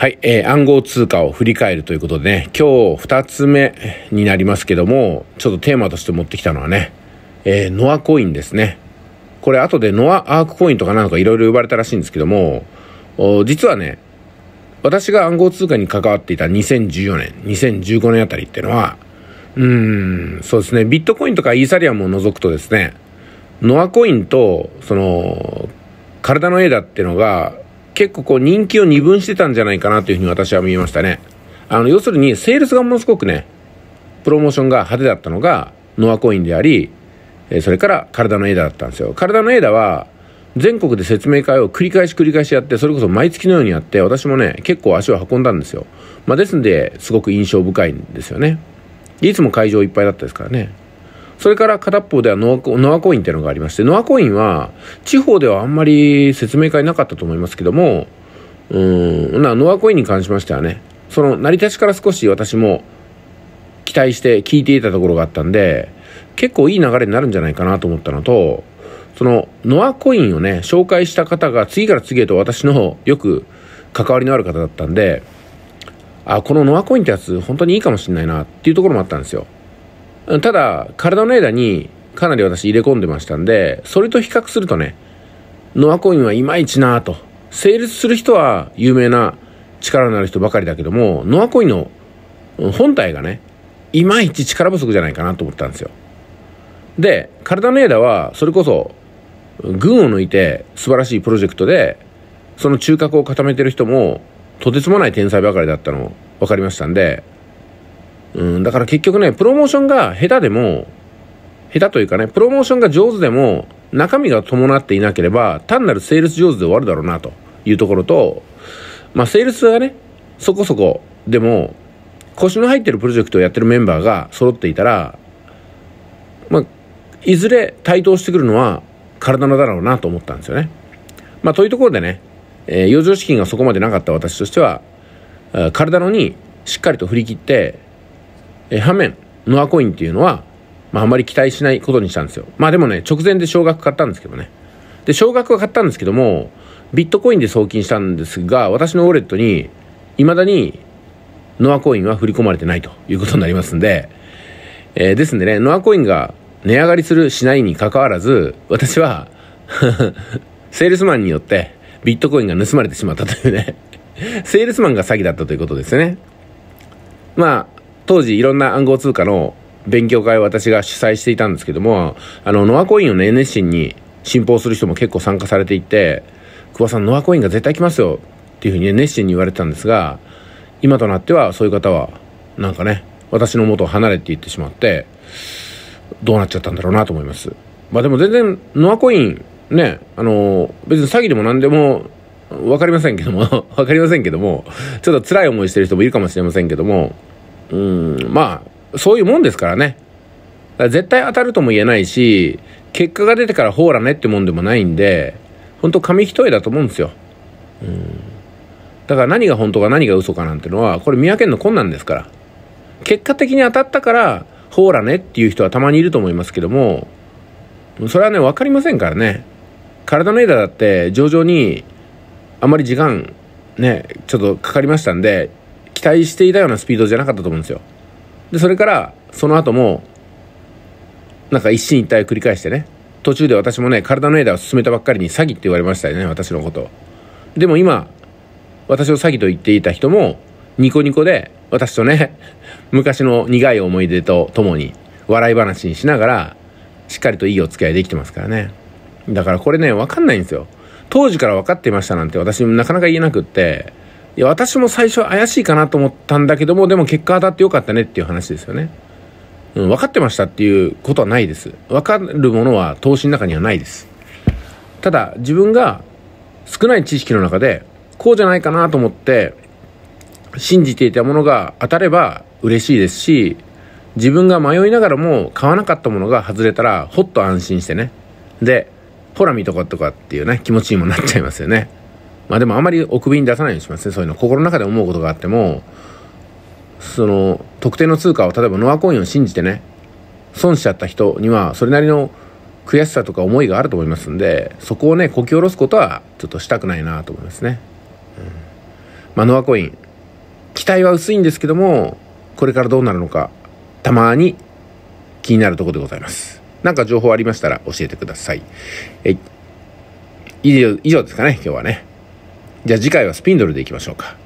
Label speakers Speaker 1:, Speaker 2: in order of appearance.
Speaker 1: はい、えー、暗号通貨を振り返るということでね、今日2つ目になりますけども、ちょっとテーマとして持ってきたのはね、えー、ノアコインですね。これ後でノアアークコインとかなんかいろいろ呼ばれたらしいんですけども、実はね、私が暗号通貨に関わっていた2014年、2015年あたりっていうのは、うーん、そうですね、ビットコインとかイーサリアムを除くとですね、ノアコインと、その、体の絵だっていうのが、結構こう人気を二分してたんじゃないかなというふうに私は見ましたね。あの、要するにセールスがものすごくね、プロモーションが派手だったのがノアコインであり、それから体のエイダだったんですよ。体のエイダは全国で説明会を繰り返し繰り返しやって、それこそ毎月のようにやって、私もね、結構足を運んだんですよ。まあ、ですんで、すごく印象深いんですよね。いつも会場いっぱいだったですからね。それから片方ではノアノアコインっていうのがありまして、ノアコインは地方ではあんまり説明会なかったと思いますけども、うん、なノアコインに関しましてはね、その成り立ちから少し私も期待して聞いていたところがあったんで、結構いい流れになるんじゃないかなと思ったのと、そのノアコインをね、紹介した方が次から次へと私のよく関わりのある方だったんで、あ、このノアコインってやつ本当にいいかもしんないなっていうところもあったんですよ。ただ、体の枝にかなり私入れ込んでましたんで、それと比較するとね、ノアコインはいまいちなぁと。成立する人は有名な力のある人ばかりだけども、ノアコインの本体がね、いまいち力不足じゃないかなと思ったんですよ。で、体の枝ダは、それこそ、群を抜いて素晴らしいプロジェクトで、その中核を固めてる人も、とてつもない天才ばかりだったの分かりましたんで、うん、だから結局ね、プロモーションが下手でも、下手というかね、プロモーションが上手でも、中身が伴っていなければ、単なるセールス上手で終わるだろうな、というところと、まあ、セールスがね、そこそこ、でも、腰の入ってるプロジェクトをやってるメンバーが揃っていたら、まあ、いずれ台頭してくるのは体のだろうなと思ったんですよね。まあ、というところでね、えー、余剰資金がそこまでなかった私としては、体のにしっかりと振り切って、え反面、ノアコインっていうのは、まあ、あまり期待しないことにしたんですよ。まあでもね、直前で少額買ったんですけどね。で、少額は買ったんですけども、ビットコインで送金したんですが、私のウォレットに、未だに、ノアコインは振り込まれてないということになりますんで、えー、ですんでね、ノアコインが値上がりするしないに関わらず、私は セールスマンによってビットコインが盗まれてしまったというねセールスマンが詐欺だったということですね。まあ、当時いろんな暗号通貨の勉強会を私が主催していたんですけども、あの、ノアコインをね、熱心に信奉する人も結構参加されていて、久保さん、ノアコインが絶対来ますよっていうふうにね、熱心に言われてたんですが、今となってはそういう方は、なんかね、私の元を離れていってしまって、どうなっちゃったんだろうなと思います。まあでも全然、ノアコイン、ね、あの、別に詐欺でも何でも分かりませんけども分かりませんけども、ちょっと辛い思いしてる人もいるかもしれませんけども、うん、まあ、そういうもんですからね。ら絶対当たるとも言えないし、結果が出てからほらねってもんでもないんで、ほんと紙一重だと思うんですよ。うん。だから何が本当か何が嘘かなんてのは、これ見分けるの困難ですから。結果的に当たったから、ほらねっていう人はたまにいると思いますけども、それはね、分かりませんからね。体の枝だって、徐々に、あまり時間、ね、ちょっとかかりましたんで、期待していたようなスピードじゃなかったと思うんですよ。で、それから、その後も、なんか一進一退を繰り返してね、途中で私もね、体のエラーを進めたばっかりに詐欺って言われましたよね、私のこと。でも今、私を詐欺と言っていた人も、ニコニコで、私とね、昔の苦い思い出とともに、笑い話にしながら、しっかりといいお付き合いできてますからね。だからこれね、わかんないんですよ。当時から分かっていましたなんて私もなかなか言えなくって、いや、私も最初怪しいかなと思ったんだけども、でも結果当たってよかったねっていう話ですよね。うん、分かってましたっていうことはないです。分かるものは投資の中にはないです。ただ、自分が少ない知識の中で、こうじゃないかなと思って、信じていたものが当たれば嬉しいですし、自分が迷いながらも買わなかったものが外れたら、ほっと安心してね。で、ほら見とことかっていうね、気持ちにもなっちゃいますよね。まあでもあまりお首に出さないようにしますね。そういうの。心の中で思うことがあっても、その、特定の通貨を、例えばノアコインを信じてね、損しちゃった人には、それなりの悔しさとか思いがあると思いますんで、そこをね、こき下ろすことは、ちょっとしたくないなと思いますね。まあ、ノアコイン。期待は薄いんですけども、これからどうなるのか、たまに気になるところでございます。なんか情報ありましたら教えてください。え以上、以上ですかね、今日はね。じゃあ次回はスピンドルでいきましょうか。